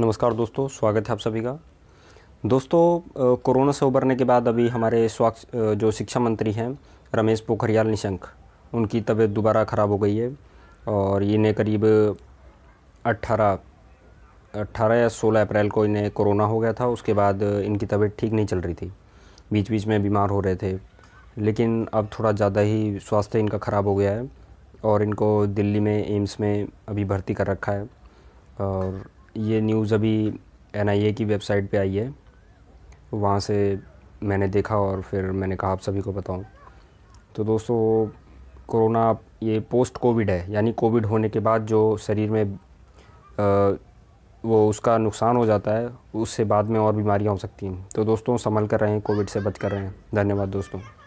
नमस्कार दोस्तों स्वागत है आप सभी का दोस्तों कोरोना से उबरने के बाद अभी हमारे स्वास्थ्य जो शिक्षा मंत्री हैं रमेश पोखरियाल निशंक उनकी तबीयत दोबारा ख़राब हो गई है और इन्हें करीब 18 18 या 16 अप्रैल को इन्हें कोरोना हो गया था उसके बाद इनकी तबीयत ठीक नहीं चल रही थी बीच बीच में बीमार हो रहे थे लेकिन अब थोड़ा ज़्यादा ही स्वास्थ्य इनका ख़राब हो गया है और इनको दिल्ली में एम्स में अभी भर्ती कर रखा है और ये न्यूज़ अभी एन की वेबसाइट पे आई है वहाँ से मैंने देखा और फिर मैंने कहा आप सभी को बताऊँ तो दोस्तों कोरोना ये पोस्ट कोविड है यानी कोविड होने के बाद जो शरीर में आ, वो उसका नुकसान हो जाता है उससे बाद में और बीमारियाँ हो सकती हैं तो दोस्तों संभल कर रहें कोविड से बच कर रहें धन्यवाद दोस्तों